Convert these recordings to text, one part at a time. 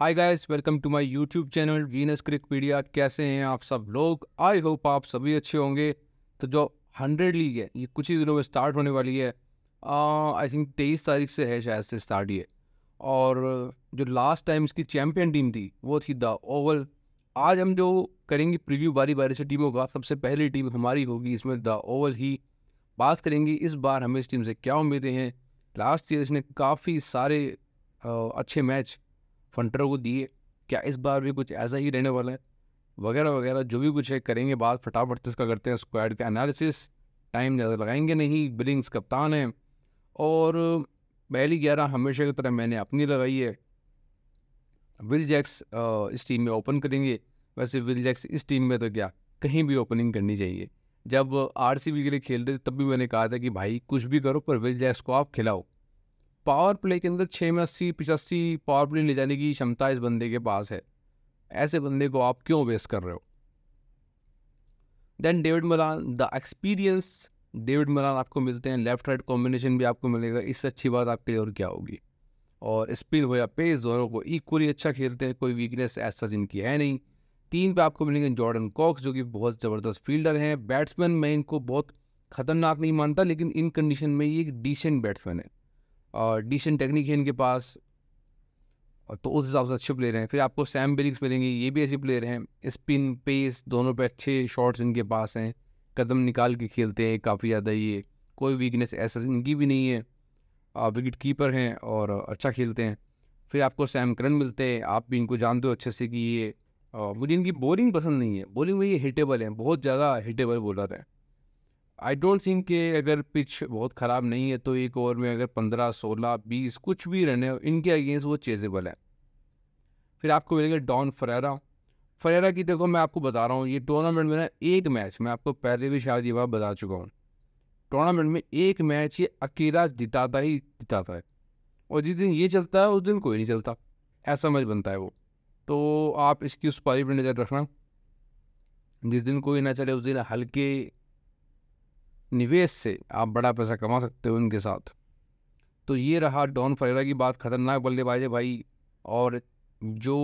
hi guys welcome to my YouTube channel Venus Cricpedia कैसे हैं आप सब लोग आई होप आप सभी अच्छे होंगे तो जो हंड्रेड लीग है ये कुछ ही दिनों में स्टार्ट होने वाली है आई uh, थिंक तेईस तारीख से है शायद से स्टार्ट ये और जो लास्ट टाइम इसकी चैम्पियन टीम थी वो थी द ओवल आज हम जो करेंगे प्रीव्यू बारी बारी से टीमों का सबसे पहली टीम हमारी होगी इसमें द ओवल ही बात करेंगे इस बार हमें इस टीम से क्या उम्मीदें हैं लास्ट ईयर इसने काफ़ी सारे आ, uh, अच्छे मैच फंटर को दिए क्या इस बार भी कुछ ऐसा ही रहने वाला है वगैरह वगैरह जो भी कुछ है करेंगे बात फटाफट से इसका करते हैं स्क्वाड का एनालिसिस टाइम ज़्यादा लगाएंगे नहीं बिलिंग्स कप्तान हैं और पहली ग्यारह हमेशा की तरह मैंने अपनी लगाई है विल जैक्स इस टीम में ओपन करेंगे वैसे विल जैक्स इस टीम में तो क्या कहीं भी ओपनिंग करनी चाहिए जब आर के लिए खेल रहे थे तब भी मैंने कहा था कि भाई कुछ भी करो पर विल जैक्स को आप खिलाओ पावर प्ले के अंदर छः में अस्सी पिचासी पावर प्ले ले जाने की क्षमता इस बंदे के पास है ऐसे बंदे को आप क्यों वेस्ट कर रहे हो then David Malan the experience David Malan आपको मिलते हैं लेफ्ट राइट कॉम्बिनेशन भी आपको मिलेगा इससे अच्छी बात आपके लिए और क्या होगी और स्पिन हो या पेस दोनों को इक्वली अच्छा खेलते हैं कोई वीकनेस ऐसा जिनकी है नहीं तीन पे आपको मिलेंगे जॉर्डन कॉक्स जो कि बहुत ज़बरदस्त फील्डर हैं बैट्समैन मैं इनको बहुत खतरनाक नहीं मानता लेकिन इन कंडीशन में ये एक डिसेंट बैट्समैन है और डिसेंट टेक्निक है इनके पास और तो उस हिसाब से अच्छे प्लेयर हैं फिर आपको सैम बिलिंग्स मिलेंगे ये भी ऐसे प्लेयर हैं स्पिन पेस दोनों पे अच्छे शॉट्स इनके पास हैं कदम निकाल के खेलते हैं काफ़ी ज़्यादा ये कोई वीकनेस ऐसा इनकी भी नहीं है विकेट कीपर हैं और अच्छा खेलते हैं फिर आपको सैम करन मिलते हैं आप भी इनको जानते हो अच्छे से कि ये मुझे इनकी बॉलिंग पसंद नहीं है बॉलिंग में ये हिटेबल हैं बहुत ज़्यादा हिटेबल बॉलर हैं आई डोंट थिंक के अगर पिच बहुत ख़राब नहीं है तो एक ओवर में अगर पंद्रह सोलह बीस कुछ भी रन है इनके अगेंस्ट वो चेजेबल है फिर आपको मिलेगा डॉन फरेरा फरेरा की देखो मैं आपको बता रहा हूँ ये टूर्नामेंट में ना एक मैच मैं आपको पहले भी शायद ये बात बता चुका हूँ टूर्नामेंट में एक मैच ये अकेला जिताता ही जिताता है और जिस दिन ये चलता है उस दिन कोई नहीं चलता ऐसा मैच बनता है वो तो आप इसकी उस पारी पर नज़र रखना जिस दिन कोई ना चले उस दिन हल्के निवेश से आप बड़ा पैसा कमा सकते हो उनके साथ तो ये रहा डॉन फरेरा की बात ख़तरनाक बल्लेबाज है भाई और जो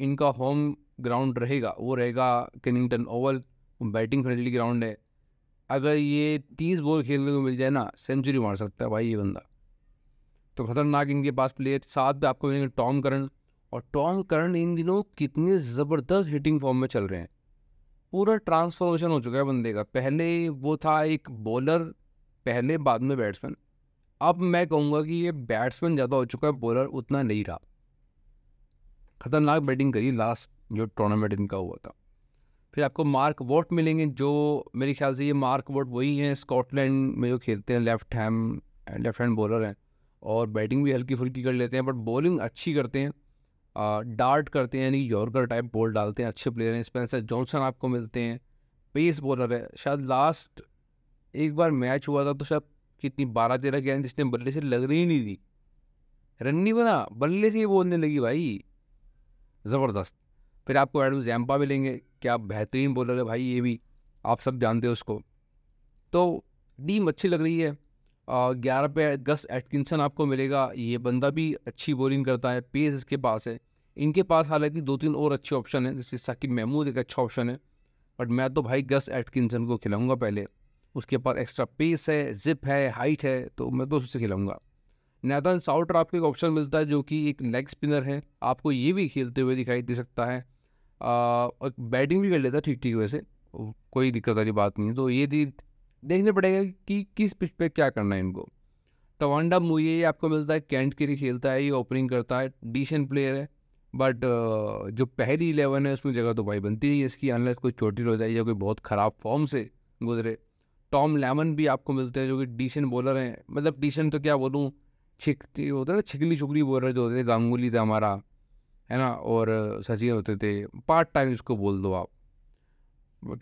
इनका होम ग्राउंड रहेगा वो रहेगा Kennington Oval batting friendly ground है अगर ये तीस बॉल खेलने को मिल जाए ना सेंचुरी मार सकता है भाई ये बंदा तो खतरनाक इनके पास प्लेयर साथ में आपको मिलेंगे टॉम करण और टॉम करण इन दिनों कितने ज़बरदस्त हिटिंग फॉर्म में चल रहे हैं पूरा ट्रांसफॉर्मेशन हो चुका है बंदे का पहले वो था एक बॉलर पहले बाद में बैट्समैन अब मैं कहूँगा कि ये बैट्समैन ज़्यादा हो चुका है बॉलर उतना नहीं रहा खतरनाक बैटिंग करी लास्ट जो टूर्नामेंट इनका हुआ था फिर आपको मार्क वोट मिलेंगे जो मेरे ख्याल से ये मार्क वोट वही हैं स्कॉटलैंड में जो खेलते हैं लेफ्ट हैम लेफ्ट हैंड बॉलर हैं और बैटिंग भी हल्की फुल्की कर लेते हैं बट बॉलिंग अच्छी करते हैं डार्ट करते हैं यानी यॉर्कर टाइप बॉल डालते हैं अच्छे प्लेयर हैं स्पेंसर जॉनसन आपको मिलते हैं पेस बॉलर है शायद लास्ट एक बार मैच हुआ था तो शायद कितनी बारह तेरह गेंद जिसने बल्ले से लग रही नहीं थी रन नहीं बना बल्ले से ही बोलने लगी भाई ज़बरदस्त फिर आपको एडम जैम्पा मिलेंगे क्या बेहतरीन बॉलर है भाई ये भी आप सब जानते हो उसको तो टीम अच्छी लग रही है ग्यारह पे गस एटकिंसन आपको मिलेगा ये बंदा भी अच्छी बॉलिंग करता है पेस इसके पास है इनके पास हालांकि दो तीन और अच्छे ऑप्शन हैं जैसे साकिब महमूद एक अच्छा ऑप्शन है बट मैं तो भाई गस एटकिंसन को खिलाऊंगा पहले उसके पास एक्स्ट्रा पेस है जिप है हाइट है तो मैं तो उससे खिलाऊंगा नैदान साउटर आपको एक ऑप्शन मिलता है जो कि एक लेग स्पिनर है आपको ये भी खेलते हुए दिखाई दे सकता है आ, बैटिंग भी कर लेता है ठीक ठीक वैसे कोई दिक्कत वाली बात नहीं है तो ये थी देखना पड़ेगा कि किस पिच पे क्या करना है इनको तवांडा मुये आपको मिलता है कैंट के लिए खेलता है ये ओपनिंग करता है डिसेंट प्लेयर है बट uh, जो पहली इलेवन है उसमें जगह तो भाई बनती नहीं है इसकी अनलेस कोई चोटिल हो जाए या कोई बहुत ख़राब फॉर्म से गुजरे टॉम लेमन भी आपको मिलते हैं जो कि डिसेंट बॉलर हैं मतलब डिसेंट तो क्या बोलूँ छिकती होता है ना छिकली छुकली बॉलर जो होते थे गांगुली था हमारा है ना और सचिन होते थे पार्ट टाइम इसको बोल दो आप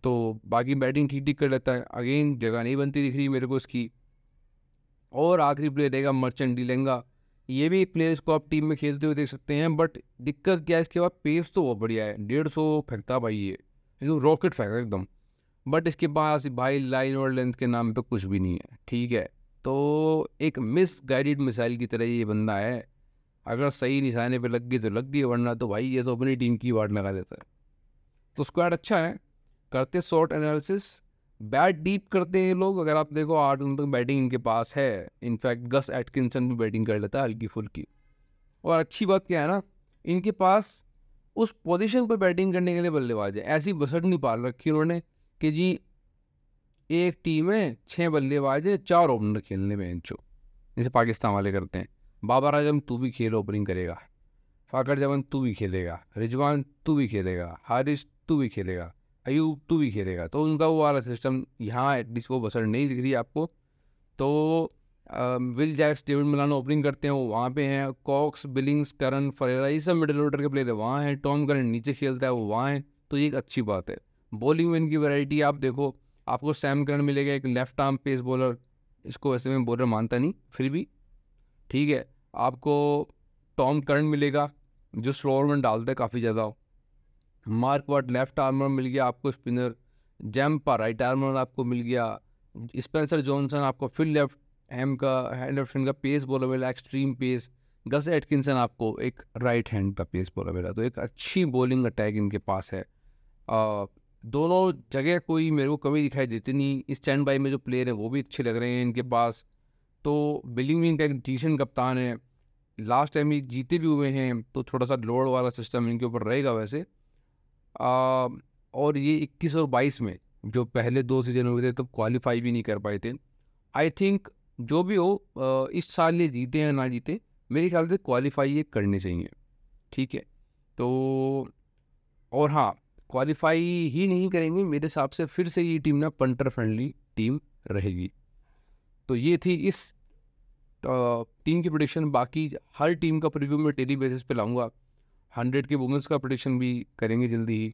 तो बाकी बैटिंग ठीक ठीक कर लेता है अगेन जगह नहीं बनती दिख रही मेरे को इसकी और आखिरी प्लेयर रहेगा मर्चेंट डिलेंगा ये भी एक प्लेयर इसको आप टीम में खेलते हुए देख सकते हैं बट दिक्कत क्या है इसके बाद पेस तो बहुत बढ़िया है डेढ़ सौ फेंकता भाई ये तो एकदम रॉकेट फेंका एकदम बट इसके पास भाई लाइन और लेंथ के नाम पर कुछ भी नहीं है ठीक है तो एक मिस गाइडेड मिसाइल की तरह ये बंदा है अगर सही निशाने पे लग गई तो लग गई वरना तो भाई ये तो अपनी टीम की वार्ड लगा देता है तो स्क्वाड अच्छा है करते शॉर्ट एनालिसिस बैट डीप करते हैं लोग अगर आप देखो आठ रन तक बैटिंग इनके पास है इनफैक्ट गस एटकिंसन भी बैटिंग कर लेता है हल्की फुल्की और अच्छी बात क्या है ना इनके पास उस पोजीशन पर बैटिंग करने के लिए बल्लेबाज है ऐसी बसट नहीं पाल रखी उन्होंने कि जी एक टीम है छः बल्लेबाज है चार ओपनर खेलने में जो जैसे पाकिस्तान वाले करते हैं बाबर आजम तू भी खेल ओपनिंग करेगा फ़ाकर जमन तू भी खेलेगा रिजवान तू भी खेलेगा हारिस तू भी खेलेगा अयूब टू भी खेलेगा तो उनका वो वाला सिस्टम यहाँ एटलीस्ट वो बसर नहीं दिख रही आपको तो Will Jacks David Malan opening करते हैं वो वहाँ पे हैं कॉक्स बिलिंग्स करन फरेरा ये सब मिडिल ऑर्डर के प्लेयर है वहाँ हैं टॉम करन नीचे खेलता है वो वहाँ हैं तो ये एक अच्छी बात है बॉलिंग में इनकी वैरायटी आप देखो आपको सैम करन मिलेगा एक लेफ्ट आर्म पेस बॉलर इसको वैसे में बॉलर मानता नहीं फिर भी ठीक है आपको टॉम करन मिलेगा जो स्लोअर में डालता है काफ़ी ज़्यादा मार्क वाट लेफ्ट आर्मर मिल गया आपको स्पिनर जैम्पा राइट आर्मर आपको मिल गया स्पेंसर जॉनसन आपको फिल लेफ्ट एम का हैंड लेफ्ट हैंड का पेस बॉलर मिला एक्सट्रीम पेस गस एटकिंसन आपको एक राइट हैंड का पेस बॉलर मिला तो एक अच्छी बॉलिंग अटैक इनके पास है आ, दोनों जगह कोई मेरे को कमी दिखाई देती नहीं स्टैंड बाई में जो प्लेयर हैं वो भी अच्छे लग रहे हैं इनके पास तो बिलिंग इनका एक डिसीजन कप्तान है लास्ट टाइम ये जीते भी हुए हैं तो थोड़ा सा लोड वाला सिस्टम इनके ऊपर रहेगा वैसे और ये 21 और 22 में जो पहले दो सीजन हुए थे तब तो क्वालिफाई भी नहीं कर पाए थे आई थिंक जो भी हो इस साल ये जीते या ना जीते मेरे ख्याल से क्वालिफाई ये करने चाहिए ठीक है तो और हाँ क्वालिफाई ही नहीं करेंगे मेरे हिसाब से फिर से ये टीम ना पंटर फ्रेंडली टीम रहेगी तो ये थी इस टीम की प्रोडिक्शन बाकी हर टीम का प्रीव्यू मैं डेली बेसिस पे लाऊंगा हंड्रेड के वुमेंस का प्रोडिक्शन भी करेंगे जल्दी ही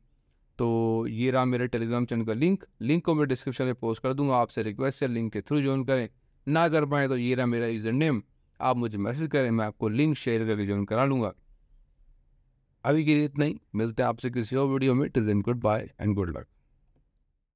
तो ये रहा मेरे टेलीग्राम चैनल का लिंक लिंक को मैं डिस्क्रिप्शन में पोस्ट कर दूंगा आपसे रिक्वेस्ट है लिंक के थ्रू ज्वाइन करें ना कर पाएँ तो ये रहा मेरा यूज़र नेम आप मुझे मैसेज करें मैं आपको लिंक शेयर करके ज्वाइन करा लूँगा अभी के लिए इतना ही मिलते हैं आपसे किसी और वीडियो में till then goodbye and good luck